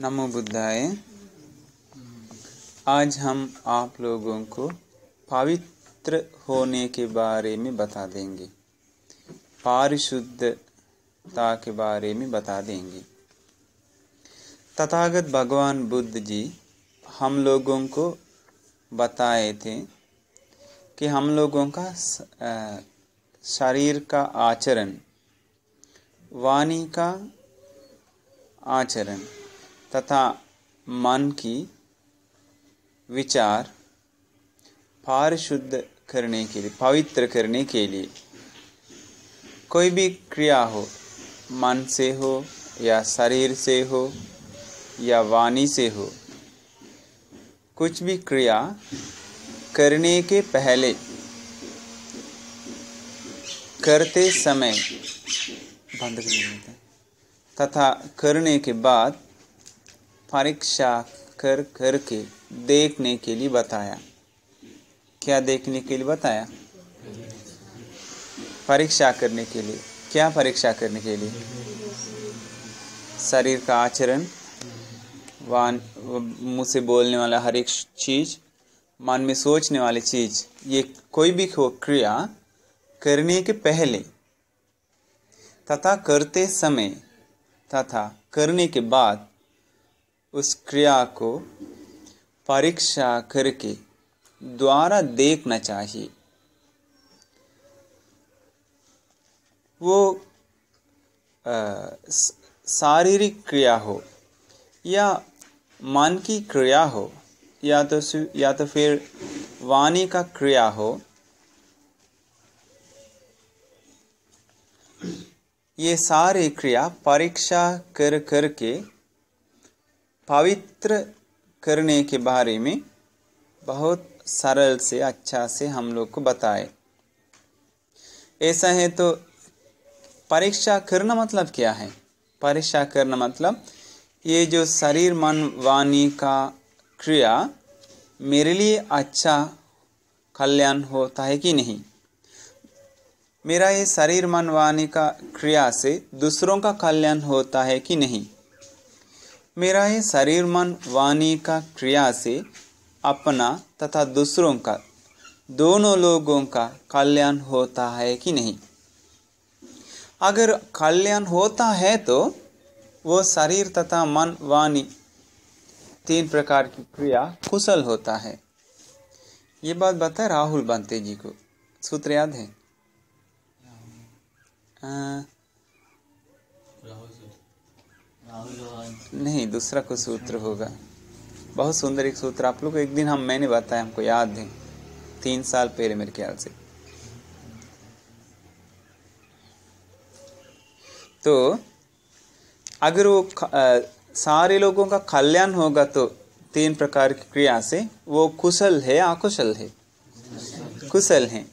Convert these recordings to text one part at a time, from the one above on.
नमो बुद्धाय आज हम आप लोगों को पवित्र होने के बारे में बता देंगे पारिशुद्धता के बारे में बता देंगे तथागत भगवान बुद्ध जी हम लोगों को बताए थे कि हम लोगों का शरीर का आचरण वाणी का आचरण तथा मन की विचार पारिशुद्ध करने के लिए पवित्र करने के लिए कोई भी क्रिया हो मन से हो या शरीर से हो या वाणी से हो कुछ भी क्रिया करने के पहले करते समय बंद कर तथा करने के बाद परीक्षा कर करके देखने के लिए बताया क्या देखने के लिए बताया परीक्षा करने के लिए क्या परीक्षा करने के लिए शरीर का आचरण वान मुँह से बोलने वाला हर एक चीज़ मन में सोचने वाली चीज़ ये कोई भी हो क्रिया करने के पहले तथा करते समय तथा करने के बाद उस क्रिया को परीक्षा करके द्वारा देखना चाहिए वो शारीरिक क्रिया हो या मन की क्रिया हो या तो या तो फिर वाणी का क्रिया हो ये सारी क्रिया परीक्षा कर करके पवित्र करने के बारे में बहुत सरल से अच्छा से हम लोग को बताए ऐसा है तो परीक्षा करना मतलब क्या है परीक्षा करना मतलब ये जो शरीर मन वाणी का क्रिया मेरे लिए अच्छा कल्याण होता है कि नहीं मेरा ये शरीर मन वाणी का क्रिया से दूसरों का कल्याण होता है कि नहीं मेरा ये शरीर मन वाणी का क्रिया से अपना तथा दूसरों का दोनों लोगों का कल्याण होता है कि नहीं अगर कल्याण होता है तो वो शरीर तथा मन वाणी तीन प्रकार की क्रिया कुशल होता है ये बात बताए राहुल बंते जी को सूत्र याद है आ, नहीं दूसरा कोई सूत्र होगा बहुत सुंदर एक सूत्र आप लोग को एक दिन हम मैंने बताया हमको याद है तीन साल पहले मेरे ख्याल से तो अगर वो आ, सारे लोगों का कल्याण होगा तो तीन प्रकार की क्रिया से वो कुशल है अकुशल है कुशल है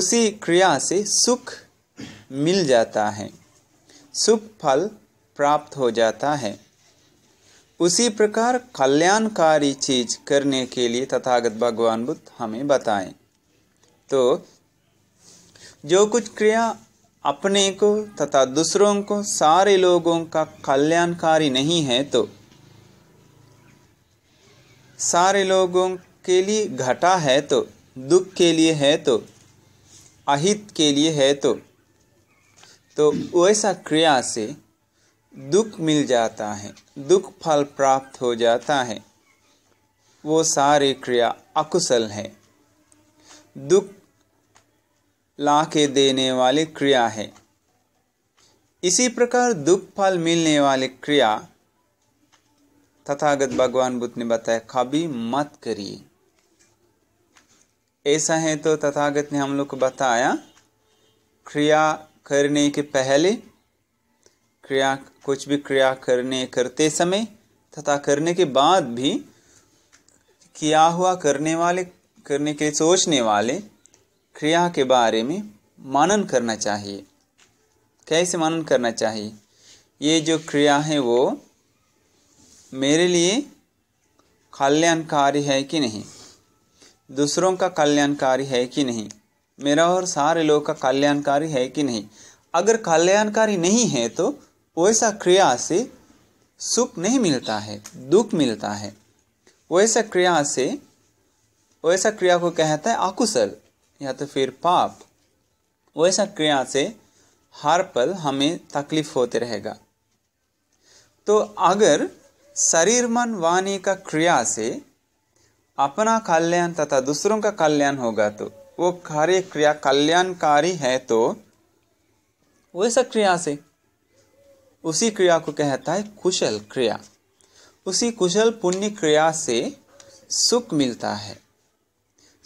उसी क्रिया से सुख मिल जाता है सुख फल प्राप्त हो जाता है उसी प्रकार कल्याणकारी चीज करने के लिए तथागत भगवान बुद्ध हमें बताएं तो जो कुछ क्रिया अपने को तथा दूसरों को सारे लोगों का कल्याणकारी नहीं है तो सारे लोगों के लिए घटा है तो दुख के लिए है तो अहित के लिए है तो तो वैसा क्रिया से दुख मिल जाता है दुख फल प्राप्त हो जाता है वो सारे क्रिया अकुशल है दुख ला के देने वाली क्रिया है इसी प्रकार दुख फल मिलने वाली क्रिया तथागत भगवान बुद्ध ने बताया कभी मत करिए ऐसा है तो तथागत ने हम लोग को बताया क्रिया करने के पहले क्रिया कुछ भी क्रिया करने करते समय तथा करने के बाद भी किया हुआ करने वाले करने के सोचने वाले क्रिया के बारे में मानन करना चाहिए कैसे मानन करना चाहिए ये जो क्रिया है वो मेरे लिए कल्याणकारी है कि नहीं दूसरों का कल्याणकारी है कि नहीं मेरा और सारे लोग का कल्याणकारी है कि नहीं अगर कल्याणकारी नहीं है तो वैसा क्रिया से सुख नहीं मिलता है दुख मिलता है वैसा क्रिया से वैसा क्रिया को कहता है अकुशल या तो फिर पाप वैसा क्रिया से हर पल हमें तकलीफ होते रहेगा तो अगर शरीर मन वाणी का क्रिया से अपना कल्याण तथा दूसरों का कल्याण होगा तो वो कार्य क्रिया कल्याणकारी है तो वैसा क्रिया से उसी क्रिया को कहता है कुशल क्रिया उसी कुशल पुण्य क्रिया से सुख मिलता है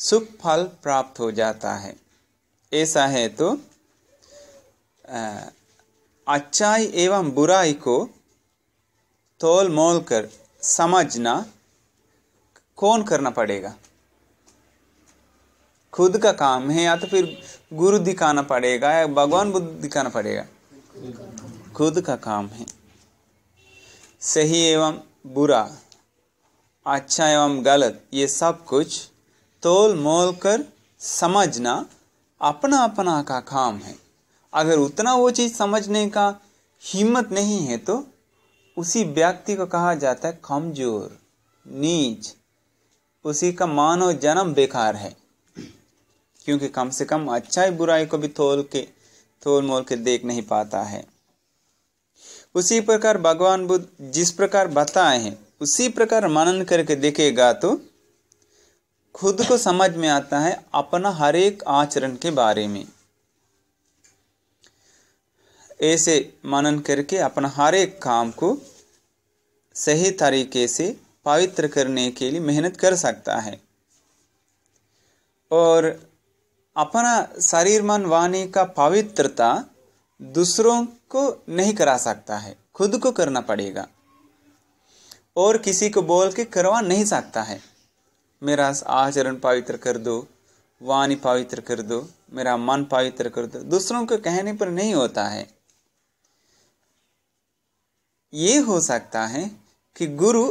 सुख फल प्राप्त हो जाता है ऐसा है तो अच्छाई एवं बुराई को तोल मोल कर समझना कौन करना पड़ेगा खुद का काम है या तो फिर गुरु दिखाना पड़ेगा या भगवान बुद्ध दिखाना पड़ेगा खुद का काम है सही एवं बुरा अच्छा एवं गलत ये सब कुछ तोल मोल कर समझना अपना अपना का काम है अगर उतना वो चीज़ समझने का हिम्मत नहीं है तो उसी व्यक्ति को कहा जाता है कमजोर नीच उसी का मानव जन्म बेकार है क्योंकि कम से कम अच्छाई बुराई को भी तोल के तोल मोल के देख नहीं पाता है उसी प्रकार भगवान बुद्ध जिस प्रकार बताए हैं उसी प्रकार मनन करके देखेगा तो खुद को समझ में आता है अपना हर एक आचरण के बारे में ऐसे मनन करके अपना हर एक काम को सही तरीके से पवित्र करने के लिए मेहनत कर सकता है और अपना शरीर मन वाणी का पवित्रता दूसरों को नहीं करा सकता है खुद को करना पड़ेगा और किसी को बोल के करवा नहीं सकता है मेरा आचरण पवित्र कर दो वाणी पवित्र कर दो मेरा मन पवित्र कर दो दूसरों के कहने पर नहीं होता है ये हो सकता है कि गुरु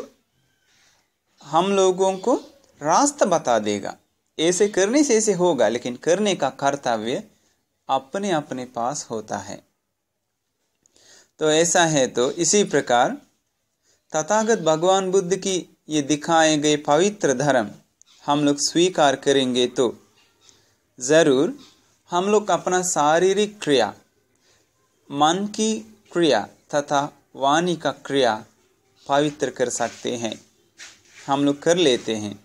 हम लोगों को रास्ता बता देगा ऐसे करने से ऐसे होगा लेकिन करने का कर्तव्य अपने अपने पास होता है तो ऐसा है तो इसी प्रकार तथागत भगवान बुद्ध की ये दिखाए गए पवित्र धर्म हम लोग स्वीकार करेंगे तो ज़रूर हम लोग अपना शारीरिक क्रिया मन की क्रिया तथा वाणी का क्रिया पवित्र कर सकते हैं हम लोग कर लेते हैं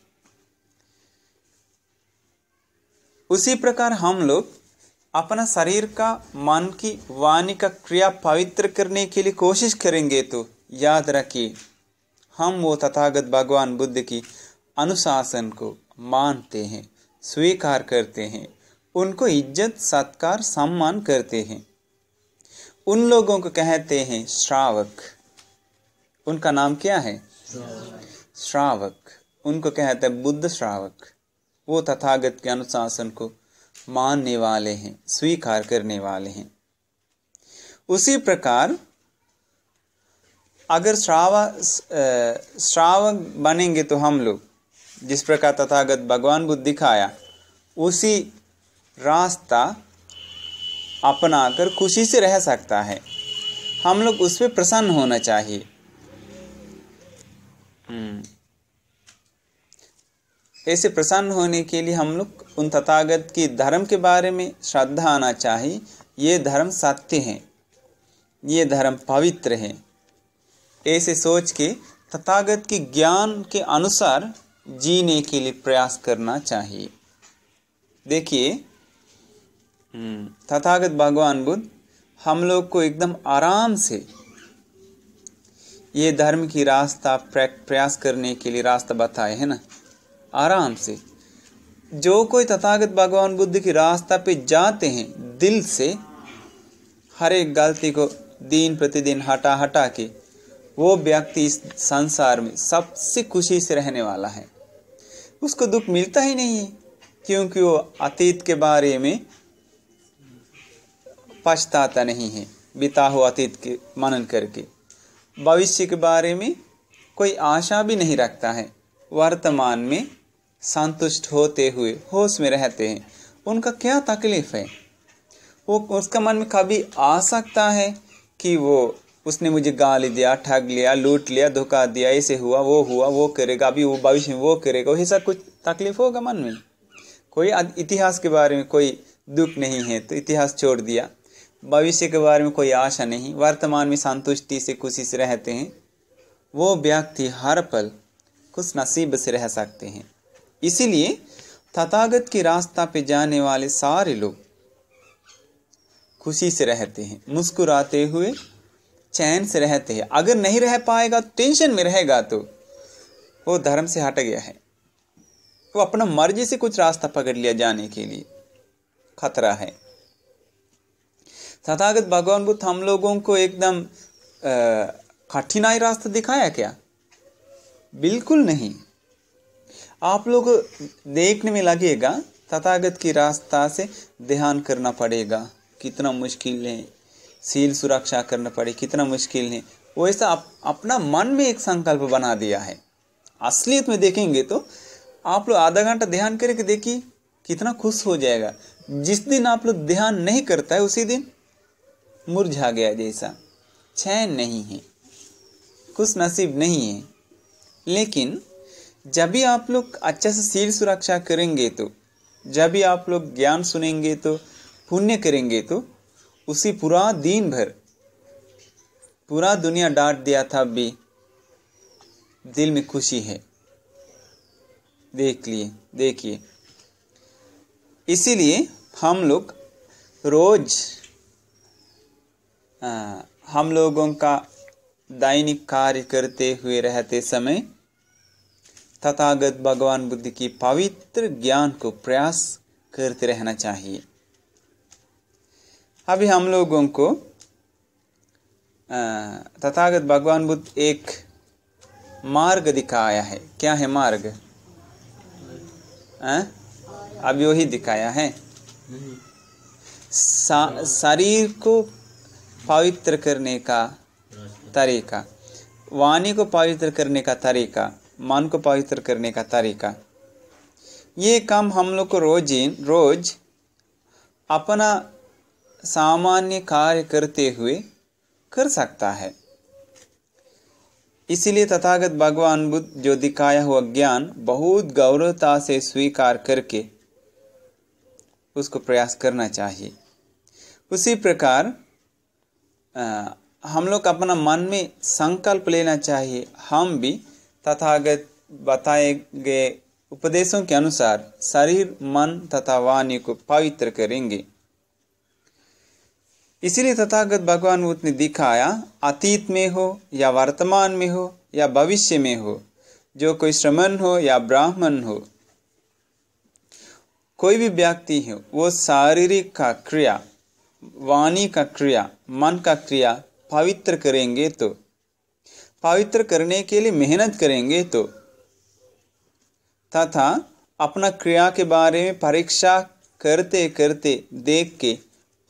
उसी प्रकार हम लोग अपना शरीर का मन की वाणी का क्रिया पवित्र करने के लिए कोशिश करेंगे तो याद रखिए हम वो तथागत भगवान बुद्ध की अनुशासन को मानते हैं स्वीकार करते हैं उनको इज्जत सत्कार सम्मान करते हैं उन लोगों को कहते हैं श्रावक उनका नाम क्या है श्रावक उनको कहते हैं बुद्ध श्रावक वो तथागत के अनुशासन को मानने वाले हैं स्वीकार करने वाले हैं उसी प्रकार अगर श्राव श्रावक बनेंगे तो हम लोग जिस प्रकार तथागत भगवान बुद्ध दिखाया उसी रास्ता अपना कर खुशी से रह सकता है हम लोग उस पर प्रसन्न होना चाहिए हम्म। ऐसे प्रसन्न होने के लिए हम लोग उन तथागत की धर्म के बारे में श्रद्धा आना चाहिए ये धर्म सत्य है ये धर्म पवित्र है ऐसे सोच के तथागत के ज्ञान के अनुसार जीने के लिए प्रयास करना चाहिए देखिए हम्म, तथागत भगवान बुद्ध हम लोग को एकदम आराम से ये धर्म की रास्ता प्रयास करने के लिए रास्ता बताए है ना आराम से जो कोई तथागत भगवान बुद्ध की रास्ता पे जाते हैं दिल से हर एक गलती को दिन प्रतिदिन हटा हटा के वो व्यक्ति इस संसार में सबसे खुशी से रहने वाला है उसको दुख मिलता ही नहीं है क्योंकि वो अतीत के बारे में पछताता नहीं है बिता हुआ अतीत के मनन करके भविष्य के बारे में कोई आशा भी नहीं रखता है वर्तमान में संतुष्ट होते हुए होश में रहते हैं उनका क्या तकलीफ़ है वो उसका मन में कभी आ सकता है कि वो उसने मुझे गाली दिया ठग लिया लूट लिया धोखा दिया ऐसे हुआ वो हुआ वो करेगा अभी वो भविष्य में वो करेगा वही सब कुछ तकलीफ होगा मन में कोई इतिहास के बारे में कोई दुख नहीं है तो इतिहास छोड़ दिया भविष्य के बारे में कोई आशा नहीं वर्तमान में संतुष्टि से खुशी से रहते हैं वो व्यक्ति हर पल खुश नसीब से रह सकते हैं इसीलिए तथागत के रास्ता पे जाने वाले सारे लोग खुशी से रहते हैं मुस्कुराते हुए चैन से रहते हैं अगर नहीं रह पाएगा टेंशन में रहेगा तो वो धर्म से हट गया है वो अपना मर्जी से कुछ रास्ता पकड़ लिया जाने के लिए खतरा है तथागत भगवान बुद्ध हम लोगों को एकदम कठिनाई रास्ता दिखाया क्या बिल्कुल नहीं आप लोग देखने में लगेगा तथागत की रास्ता से ध्यान करना पड़ेगा कितना मुश्किल है सील सुरक्षा करना पड़े कितना मुश्किल है वैसा आप अपना मन में एक संकल्प बना दिया है असलियत में देखेंगे तो आप लोग आधा घंटा ध्यान करके देखिए कितना खुश हो जाएगा जिस दिन आप लोग ध्यान नहीं करता है उसी दिन मुरझा गया जैसा चैन नहीं है खुश नसीब नहीं है लेकिन जब भी आप लोग अच्छे से सील सुरक्षा करेंगे तो जब भी आप लोग ज्ञान सुनेंगे तो पुण्य करेंगे तो उसी पूरा दिन भर पूरा दुनिया डांट दिया था भी दिल में खुशी है देख लिए देखिए इसीलिए हम लोग रोज आ, हम लोगों का दैनिक कार्य करते हुए रहते समय तथागत भगवान बुद्ध की पवित्र ज्ञान को प्रयास करते रहना चाहिए अभी हम लोगों को तथागत भगवान बुद्ध एक मार्ग दिखाया है क्या है मार्ग आ? अब यही दिखाया है शरीर को पवित्र करने का तरीका वाणी को पवित्र करने का तरीका मन को पवित्र करने का तरीका ये काम हम लोग को रोज रोज अपना सामान्य कार्य करते हुए कर सकता है इसीलिए तथागत भगवान बुद्ध जो दिखाया हुआ ज्ञान बहुत गौरवता से स्वीकार करके उसको प्रयास करना चाहिए उसी प्रकार आ, हम लोग अपना मन में संकल्प लेना चाहिए हम भी तथागत बताए गए उपदेशों के अनुसार शरीर मन तथा वाणी को पवित्र करेंगे इसीलिए तथागत भगवान बुद्ध ने दिखाया अतीत में हो या वर्तमान में हो या भविष्य में हो जो कोई श्रमण हो या ब्राह्मण हो कोई भी व्यक्ति हो वो शारीरिक का क्रिया वाणी का क्रिया मन का क्रिया पवित्र करेंगे तो पवित्र करने के लिए मेहनत करेंगे तो तथा अपना क्रिया के बारे में परीक्षा करते करते देख के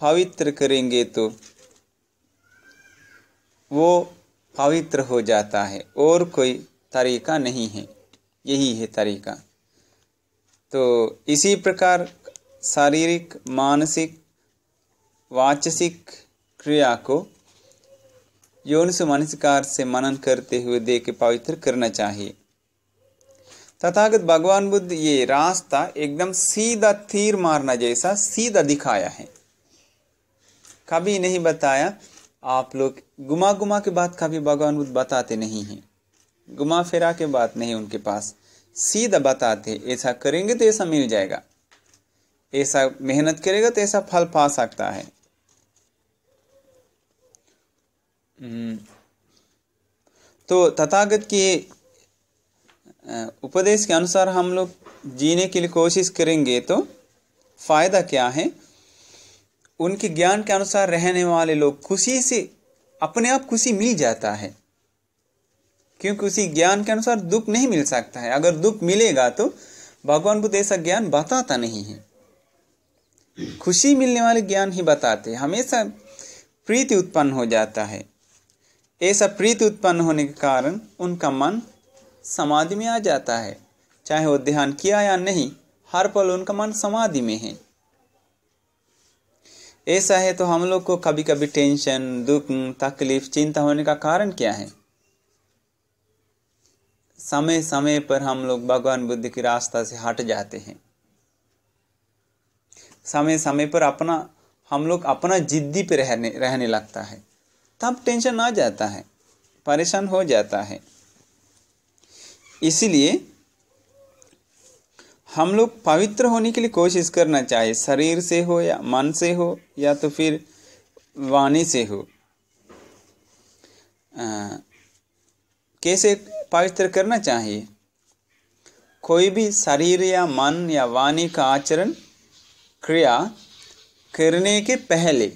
पवित्र करेंगे तो वो पवित्र हो जाता है और कोई तरीका नहीं है यही है तरीका तो इसी प्रकार शारीरिक मानसिक वाचसिक क्रिया को यौन मानसिकार से मनन करते हुए देह के पवित्र करना चाहिए तथागत भगवान बुद्ध ये रास्ता एकदम सीधा तीर मारना जैसा सीधा दिखाया है कभी नहीं बताया आप लोग गुमा गुमा के बात कभी भगवान बुद्ध बताते नहीं हैं गुमा फिरा के बात नहीं उनके पास सीधा बताते ऐसा करेंगे तो ऐसा मिल जाएगा ऐसा मेहनत करेगा तो ऐसा फल पा सकता है हम्म। तो तथागत के उपदेश के अनुसार हम लोग जीने के लिए कोशिश करेंगे तो फ़ायदा क्या है उनके ज्ञान के अनुसार रहने वाले लोग खुशी से अपने आप खुशी मिल जाता है क्योंकि उसी ज्ञान के अनुसार दुख नहीं मिल सकता है अगर दुख मिलेगा तो भगवान बुद्ध ऐसा ज्ञान बताता नहीं है खुशी मिलने वाले ज्ञान ही बताते हमेशा प्रीति उत्पन्न हो जाता है ऐसा प्रीति उत्पन्न होने के कारण उनका मन समाधि में आ जाता है चाहे वो ध्यान किया या नहीं हर पल उनका मन समाधि में है ऐसा है तो हम लोग को कभी कभी टेंशन दुख तकलीफ चिंता होने का कारण क्या है समय समय पर हम लोग भगवान बुद्ध की रास्ता से हट जाते हैं समय समय पर अपना हम लोग अपना जिद्दी पे रहने रहने लगता है तब टेंशन आ जाता है परेशान हो जाता है इसीलिए हम लोग पवित्र होने के लिए कोशिश करना चाहिए शरीर से हो या मन से हो या तो फिर वाणी से हो आ, कैसे पवित्र करना चाहिए कोई भी शरीर या मन या वाणी का आचरण क्रिया करने के पहले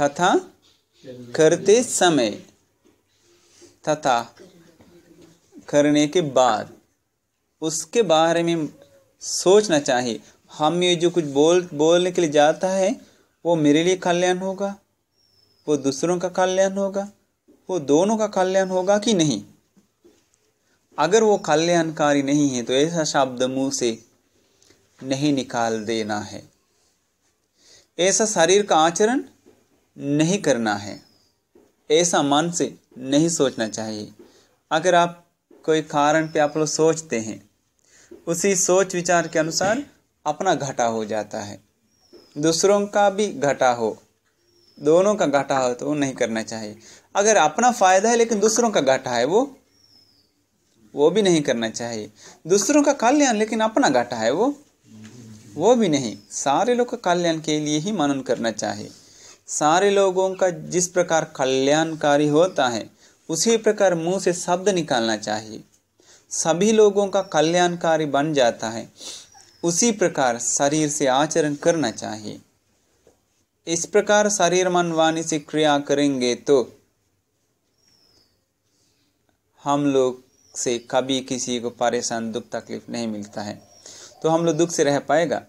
तथा करते समय तथा करने के बाद उसके बारे में सोचना चाहिए हम ये जो कुछ बोल बोलने के लिए जाता है वो मेरे लिए कल्याण होगा वो दूसरों का कल्याण होगा वो दोनों का कल्याण होगा कि नहीं अगर वो कल्याणकारी नहीं है तो ऐसा शब्द मुंह से नहीं निकाल देना है ऐसा शरीर का आचरण नहीं करना है ऐसा मन से नहीं सोचना चाहिए अगर आप कोई कारण पे आप लोग सोचते हैं उसी सोच विचार के अनुसार अपना घाटा हो जाता है दूसरों का भी घाटा हो दोनों का घाटा हो तो वो नहीं करना चाहिए अगर अपना फ़ायदा है लेकिन दूसरों का घाटा है वो वो भी नहीं करना चाहिए दूसरों का कल्याण लेकिन अपना घाटा है वो वो भी नहीं सारे लोग का कल्याण के लिए ही मनन करना चाहिए सारे लोगों का जिस प्रकार कल्याणकारी होता है उसी प्रकार मुंह से शब्द निकालना चाहिए सभी लोगों का कल्याणकारी बन जाता है उसी प्रकार शरीर से आचरण करना चाहिए इस प्रकार शरीर मन वाणी से क्रिया करेंगे तो हम लोग से कभी किसी को परेशान दुख तकलीफ नहीं मिलता है तो हम लोग दुख से रह पाएगा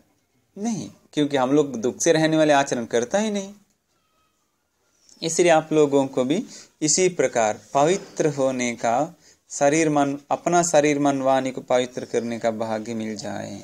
नहीं क्योंकि हम लोग दुख से रहने वाले आचरण करता ही नहीं इसलिए आप लोगों को भी इसी प्रकार पवित्र होने का शरीर मन अपना शरीर मन वाणी को पवित्र करने का भाग्य मिल जाए